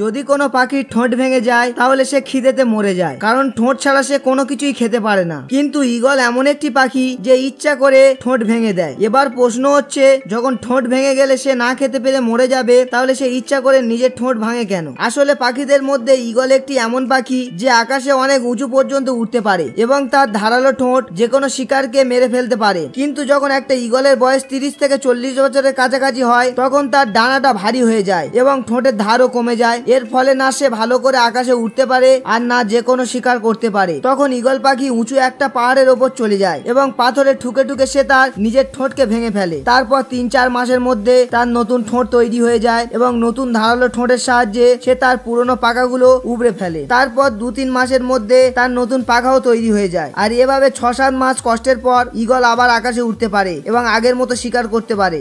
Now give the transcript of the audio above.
যদি কোনো পাখির ঠোঁট ভেঙে যায় তাহলে সে খিদেতে মরে যায় কারণ ঠোঁট ছাড়া সে কোনো কিছুই খেতে পারে না কিন্তু ইগল এমন একটি পাখি যে ইচ্ছা করে ঠোঁট ভেঙে দেয় এবার প্রশ্ন হচ্ছে যখন ঠোঁট ভেঙে গেলে সে না খেতে পেলে মরে যাবে তাহলে সে ইচ্ছা করে নিজের ঠোঁট ভাঙে কেন আসলে পাখিদের মধ্যে ইগল একটি এমন পাখি যে আকাশে অনেক উঁচু পর্যন্ত উঠতে পারে এবং তার ধারালো ঠোঁট যে কোনো শিকারকে মেরে ফেলতে পারে কিন্তু যখন একটা ইগলের বয়স তিরিশ থেকে চল্লিশ বছরের কাছাকাছি হয় তখন তার ডানাটা ভারী হয়ে যায় এবং ঠোঁটের ধারও কমে যায় এর ফলে না সে ভালো করে আকাশে উঠতে পারে আর না যে কোনো শিকার করতে পারে তখন ইগল পাখি উঁচু একটা পাহাড়ের ওপর চলে যায় এবং পাথরে ঠুকে ঠুকে সে তার নিজের ঠোঁটকে ভেঙে ফেলে তারপর তিন চার মাসের মধ্যে তার নতুন ঠোঁট তৈরি হয়ে যায় এবং নতুন ধারালো ঠোঁটের সাহায্যে সে তার পুরনো পাখাগুলো উবড়ে ফেলে তারপর দু তিন মাসের মধ্যে তার নতুন পাখাও তৈরি হয়ে যায় আর এভাবে ছ সাত মাস কষ্টের পর ইগল আবার আকাশে উঠতে পারে এবং আগের মতো শিকার করতে পারে